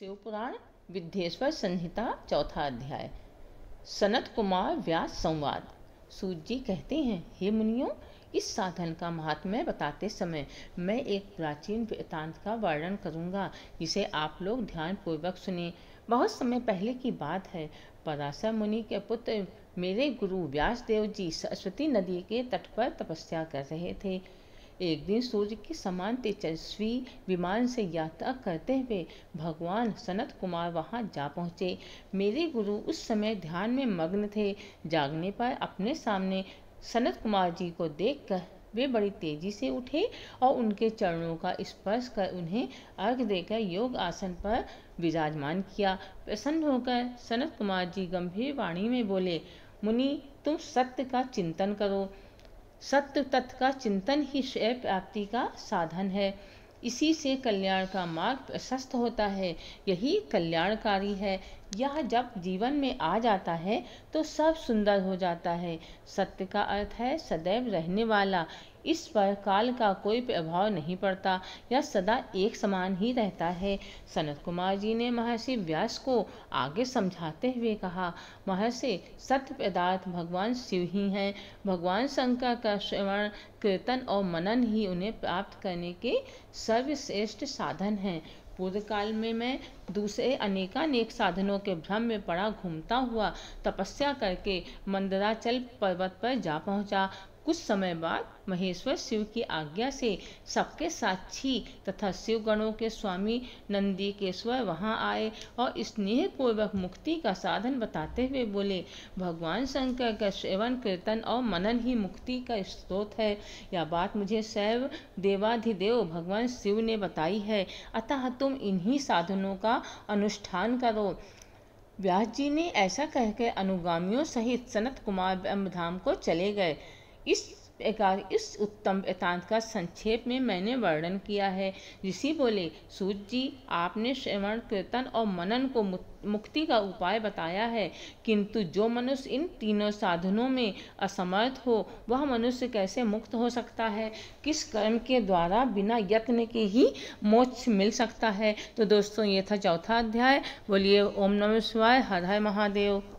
शिवपुराण विद्येश्वर संहिता चौथा अध्याय सनत कुमार व्यास संवाद सूत जी कहते हैं हे मुनियों इस साधन का महात्म्य बताते समय मैं एक प्राचीन वेतांत का वर्णन करूंगा जिसे आप लोग ध्यानपूर्वक सुने बहुत समय पहले की बात है पराशर मुनि के पुत्र मेरे गुरु व्यास देव जी सरस्वती नदी के तट पर तपस्या कर रहे थे एक दिन सूर्य की समान तेजस्वी विमान से यात्रा करते हुए भगवान सनत कुमार वहां जा पहुंचे मेरे गुरु उस समय ध्यान में मग्न थे जागने पर अपने सामने सनत कुमार जी को देखकर वे बड़ी तेजी से उठे और उनके चरणों का स्पर्श कर उन्हें अर्घ देकर योग आसन पर विराजमान किया प्रसन्न होकर सनत कुमार जी गंभीर वाणी में बोले मुनि तुम सत्य का चिंतन करो सत्य तत्व का चिंतन ही श्रेय प्राप्ति का साधन है इसी से कल्याण का मार्ग प्रशस्त होता है यही कल्याणकारी है यह जब जीवन में आ जाता है तो सब सुंदर हो जाता है सत्य का अर्थ है सदैव रहने वाला इस पर काल का कोई प्रभाव नहीं पड़ता यह सदा एक समान ही रहता है सनत कुमार जी ने महर्षि व्यास को आगे समझाते हुए कहा महर्षि सत्य पदार्थ भगवान शिव ही हैं भगवान शंकर का श्रवण कीर्तन और मनन ही उन्हें प्राप्त करने के सर्वश्रेष्ठ साधन हैं पूर्व काल में मैं दूसरे अनेकानेक साधनों के भ्रम में पड़ा घूमता हुआ तपस्या करके मंदराचल पर्वत पर जा पहुंचा कुछ समय बाद महेश्वर शिव की आज्ञा से सबके साक्षी तथा शिवगणों के स्वामी नंदी केश्वर वहाँ आए और स्नेहपूर्वक मुक्ति का साधन बताते हुए बोले भगवान शंकर का सेवन कीर्तन और मनन ही मुक्ति का स्रोत है यह बात मुझे शैव देवाधिदेव भगवान शिव ने बताई है अतः तुम इन्हीं साधनों का अनुष्ठान करो व्यास जी ने ऐसा कहकर अनुगामियों सहित सनत कुमार ब्रह्मधाम को चले गए इस प्रकार इस उत्तम वेतांत का संक्षेप में मैंने वर्णन किया है ऋषि बोले सूत जी आपने श्रवण कीर्तन और मनन को मुक्ति का उपाय बताया है किंतु जो मनुष्य इन तीनों साधनों में असमर्थ हो वह मनुष्य कैसे मुक्त हो सकता है किस कर्म के द्वारा बिना यत्न के ही मोक्ष मिल सकता है तो दोस्तों ये था चौथा अध्याय बोलिए ओम नमः शिवाय हर हर महादेव